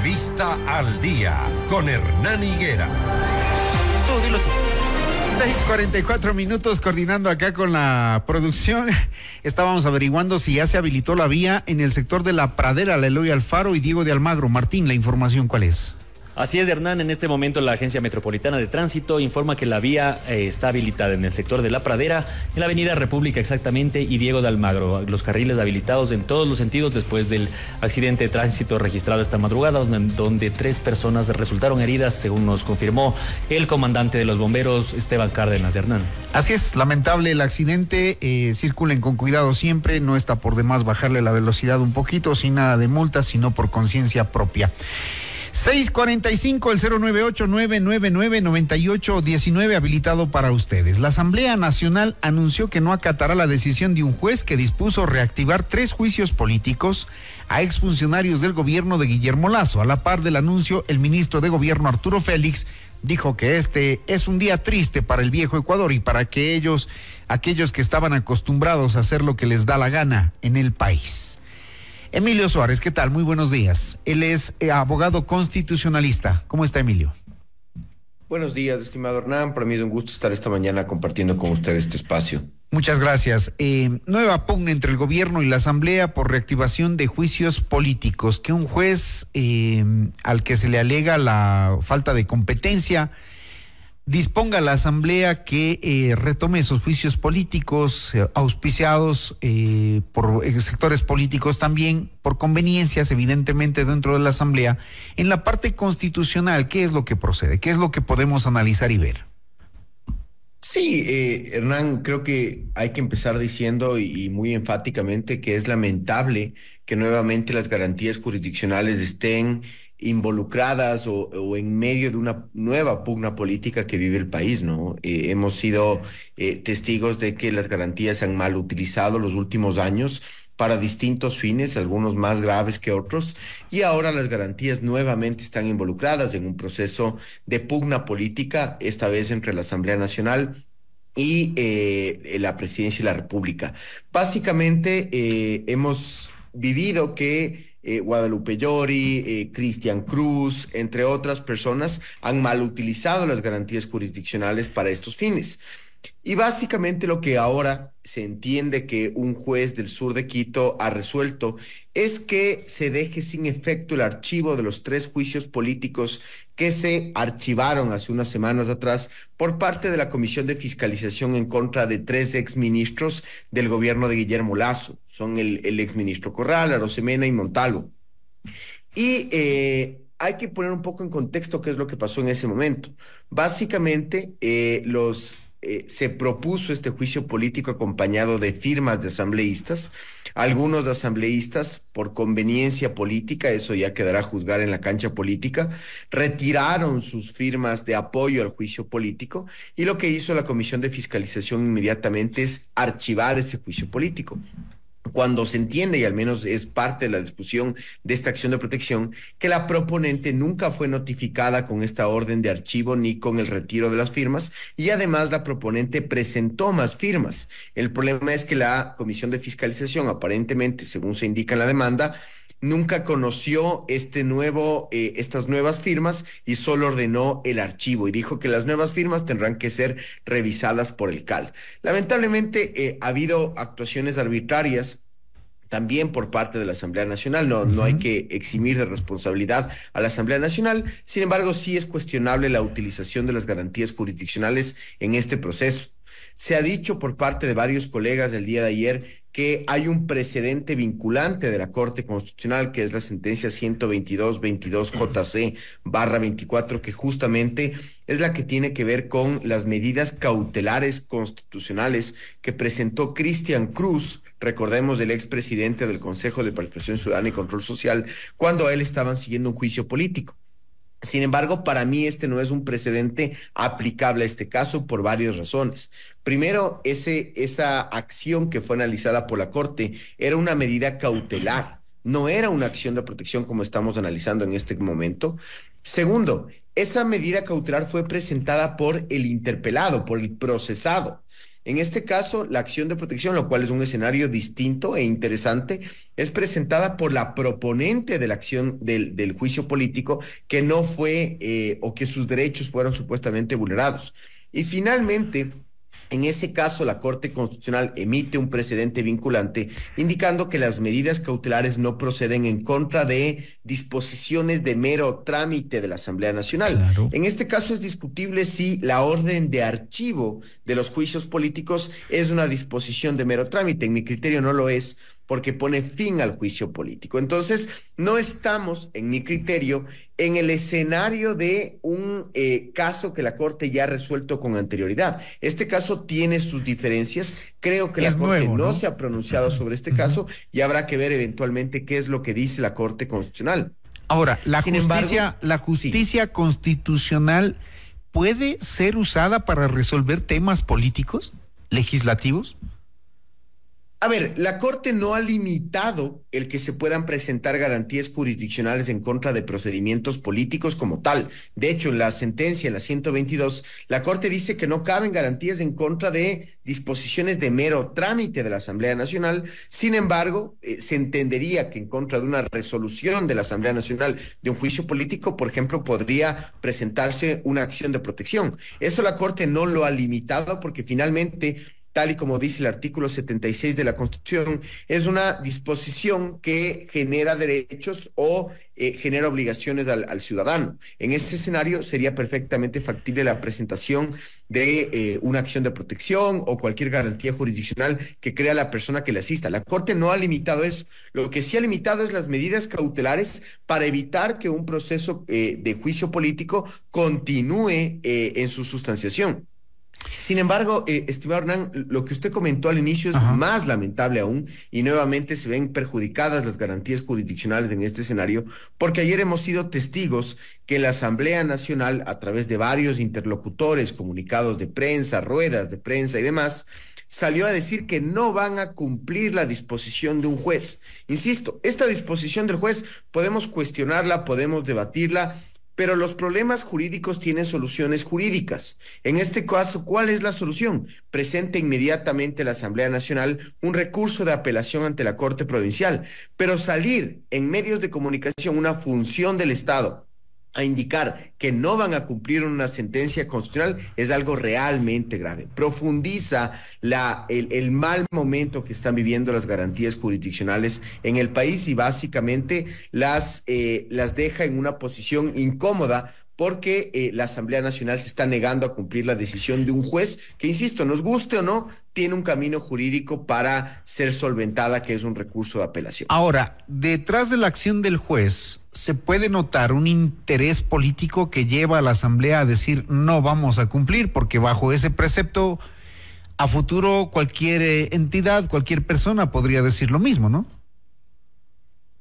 Vista al Día con Hernán Higuera. 6.44 minutos coordinando acá con la producción. Estábamos averiguando si ya se habilitó la vía en el sector de la Pradera, Eloy Alfaro y Diego de Almagro. Martín, la información cuál es. Así es, Hernán, en este momento la Agencia Metropolitana de Tránsito informa que la vía eh, está habilitada en el sector de La Pradera, en la Avenida República exactamente, y Diego de Almagro. Los carriles habilitados en todos los sentidos después del accidente de tránsito registrado esta madrugada, donde, tres personas resultaron heridas, según nos confirmó el comandante de los bomberos, Esteban Cárdenas. Hernán. Así es, lamentable el accidente. Eh, circulen con cuidado siempre, no está por demás bajarle la velocidad un poquito, sin nada de multas, sino por conciencia propia. 645 el 098-999-9819 habilitado para ustedes. La Asamblea Nacional anunció que no acatará la decisión de un juez que dispuso reactivar tres juicios políticos a exfuncionarios del gobierno de Guillermo Lazo. A la par del anuncio, el ministro de Gobierno Arturo Félix dijo que este es un día triste para el viejo Ecuador y para que ellos, aquellos que estaban acostumbrados a hacer lo que les da la gana en el país. Emilio Suárez, ¿qué tal? Muy buenos días. Él es eh, abogado constitucionalista. ¿Cómo está Emilio? Buenos días, estimado Hernán. Para mí es un gusto estar esta mañana compartiendo con usted este espacio. Muchas gracias. Eh, nueva pugna entre el gobierno y la Asamblea por reactivación de juicios políticos. Que un juez eh, al que se le alega la falta de competencia disponga la Asamblea que eh, retome esos juicios políticos eh, auspiciados eh, por sectores políticos también, por conveniencias evidentemente dentro de la Asamblea, en la parte constitucional, ¿qué es lo que procede? ¿Qué es lo que podemos analizar y ver? Sí, Hernán, creo que hay que empezar diciendo y muy enfáticamente que es lamentable que nuevamente las garantías jurisdiccionales estén involucradas o, en medio de una nueva pugna política que vive el país, ¿no? Eh, hemos sido eh, testigos de que las garantías se han mal utilizado los últimos años para distintos fines, algunos más graves que otros, y ahora las garantías nuevamente están involucradas en un proceso de pugna política, esta vez entre la Asamblea Nacional y eh, la Presidencia de la República. Básicamente hemos vivido que eh, Guadalupe Llori, eh, Cristian Cruz, entre otras personas, han mal utilizado las garantías jurisdiccionales para estos fines. Y básicamente lo que ahora se entiende que un juez del sur de Quito ha resuelto es que se deje sin efecto el archivo de los tres juicios políticos que se archivaron hace unas semanas atrás por parte de la Comisión de Fiscalización en contra de tres exministros del gobierno de Guillermo Lazo. Son el, ex exministro Corral, Arosemena y Montalvo. Y eh, hay que poner un poco en contexto qué es lo que pasó en ese momento. Básicamente, eh, los eh, se propuso este juicio político acompañado de firmas de asambleístas. Algunos asambleístas, por conveniencia política, eso ya quedará a juzgar en la cancha política, retiraron sus firmas de apoyo al juicio político y lo que hizo la Comisión de Fiscalización inmediatamente es archivar ese juicio político cuando se entiende, y al menos es parte de la discusión de esta acción de protección, que la proponente nunca fue notificada con esta orden de archivo ni con el retiro de las firmas, y además la proponente presentó más firmas. El problema es que la Comisión de Fiscalización, aparentemente, según se indica en la demanda, nunca conoció este nuevo, eh, estas nuevas firmas y solo ordenó el archivo y dijo que las nuevas firmas tendrán que ser revisadas por el CAL. Lamentablemente eh, ha habido actuaciones arbitrarias también por parte de la Asamblea Nacional. No, no hay que eximir de responsabilidad a la Asamblea Nacional. Sin embargo, sí es cuestionable la utilización de las garantías jurisdiccionales en este proceso. Se ha dicho por parte de varios colegas del día de ayer que hay un precedente vinculante de la Corte Constitucional, que es la sentencia 122-22 JC barra 24, que justamente es la que tiene que ver con las medidas cautelares constitucionales que presentó Cristian Cruz, recordemos del expresidente del Consejo de Participación Ciudadana y Control Social, cuando a él estaban siguiendo un juicio político. Sin embargo, para mí este no es un precedente aplicable a este caso por varias razones. Primero, ese, esa acción que fue analizada por la Corte era una medida cautelar, no era una acción de protección como estamos analizando en este momento. Segundo, esa medida cautelar fue presentada por el interpelado, por el procesado. En este caso, la acción de protección, lo cual es un escenario distinto e interesante, es presentada por la proponente de la acción del, del juicio político que no fue eh, o que sus derechos fueron supuestamente vulnerados. Y finalmente, en ese caso, la Corte Constitucional emite un precedente vinculante indicando que las medidas cautelares no proceden en contra de disposiciones de mero trámite de la Asamblea Nacional. En este caso es discutible si la orden de archivo de los juicios políticos es una disposición de mero trámite. En mi criterio no lo es porque pone fin al juicio político. Entonces, no estamos, en mi criterio, en el escenario de un eh, caso que la Corte ya ha resuelto con anterioridad. Este caso tiene sus diferencias. Creo que la Corte ¿no? se ha pronunciado sobre este caso y habrá que ver eventualmente qué es lo que dice la Corte Constitucional. Ahora, la justicia, la justicia constitucional puede ser usada para resolver temas políticos, legislativos. A ver, la Corte no ha limitado el que se puedan presentar garantías jurisdiccionales en contra de procedimientos políticos como tal. De hecho, en la sentencia, en la 122, la Corte dice que no caben garantías en contra de disposiciones de mero trámite de la Asamblea Nacional. Sin embargo, eh, se entendería que en contra de una resolución de la Asamblea Nacional de un juicio político, por ejemplo, podría presentarse una acción de protección. Eso la Corte no lo ha limitado porque finalmente tal y como dice el artículo 76 de la Constitución, es una disposición que genera derechos o eh, genera obligaciones al, ciudadano. En ese escenario sería perfectamente factible la presentación de eh, una acción de protección o cualquier garantía jurisdiccional que crea la persona que le asista. La Corte no ha limitado eso. Lo que sí ha limitado es las medidas cautelares para evitar que un proceso eh, de juicio político continúe en su sustanciación. Sin embargo, eh, estimado Hernán, lo que usted comentó al inicio es más lamentable aún y nuevamente se ven perjudicadas las garantías jurisdiccionales en este escenario porque ayer hemos sido testigos que la Asamblea Nacional, a través de varios interlocutores, comunicados de prensa, ruedas de prensa y demás, salió a decir que no van a cumplir la disposición de un juez. Insisto, esta disposición del juez podemos cuestionarla, podemos debatirla pero los problemas jurídicos tienen soluciones jurídicas. En este caso, ¿cuál es la solución? Presente inmediatamente la Asamblea Nacional un recurso de apelación ante la Corte Provincial, pero salir en medios de comunicación una función del Estado a indicar que no van a cumplir una sentencia constitucional es algo realmente grave. Profundiza la, el, mal momento que están viviendo las garantías jurisdiccionales en el país y básicamente las, eh, las deja en una posición incómoda porque eh, la Asamblea Nacional se está negando a cumplir la decisión de un juez que, insisto, nos guste o no, tiene un camino jurídico para ser solventada, que es un recurso de apelación. Ahora, detrás de la acción del juez se puede notar un interés político que lleva a la Asamblea a decir no vamos a cumplir, porque bajo ese precepto, a futuro cualquier eh, entidad, cualquier persona podría decir lo mismo, ¿no?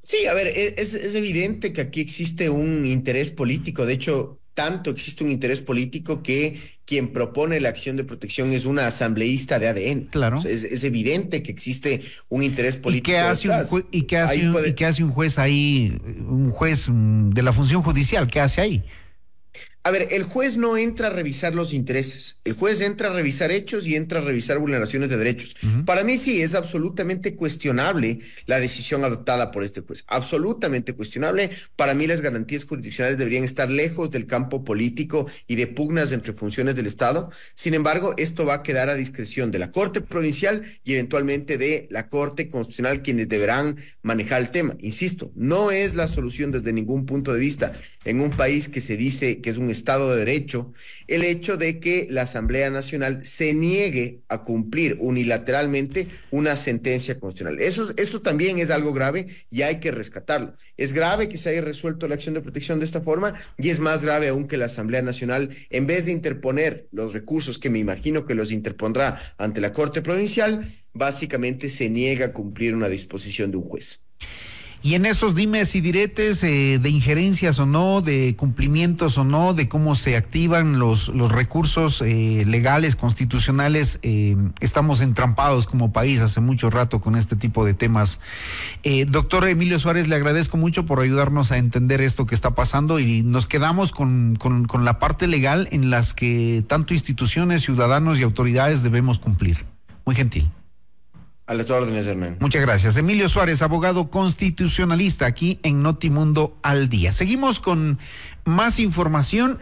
Sí, a ver, e-, es, evidente que aquí existe un interés político. De hecho, tanto existe un interés político que quien propone la acción de protección es una asambleísta de ADN. Claro. es, evidente que existe un interés político. ¿Y qué hace, un, ¿y qué hace un juez ahí, un juez de la función judicial? ¿Qué hace ahí? A ver, el juez no entra a revisar los intereses, el juez entra a revisar hechos y entra a revisar vulneraciones de derechos. Para mí sí es absolutamente cuestionable la decisión adoptada por este juez, absolutamente cuestionable. Para mí las garantías jurisdiccionales deberían estar lejos del campo político y de pugnas entre funciones del Estado. Sin embargo, esto va a quedar a discreción de la Corte Provincial y eventualmente de la Corte Constitucional quienes deberán manejar el tema. Insisto, no es la solución desde ningún punto de vista en un país que se dice que es un Estado de Derecho, el hecho de que la Asamblea Nacional se niegue a cumplir unilateralmente una sentencia constitucional. Eso, eso también es algo grave y hay que rescatarlo. Es grave que se haya resuelto la acción de protección de esta forma y es más grave aún que la Asamblea Nacional, en vez de interponer los recursos que me imagino que los interpondrá ante la Corte Provincial, básicamente se niega a cumplir una disposición de un juez. Y en esos dimes y diretes eh, de injerencias o no, de cumplimientos o no, de cómo se activan los, recursos eh, legales, constitucionales, eh, estamos entrampados como país hace mucho rato con este tipo de temas. doctor Emilio Suárez, le agradezco mucho por ayudarnos a entender esto que está pasando y nos quedamos con la parte legal en las que tanto instituciones, ciudadanos y autoridades debemos cumplir. Muy gentil. A las órdenes, Hernán. Muchas gracias. Emilio Suárez, abogado constitucionalista, aquí en Notimundo al Día. Seguimos con más información.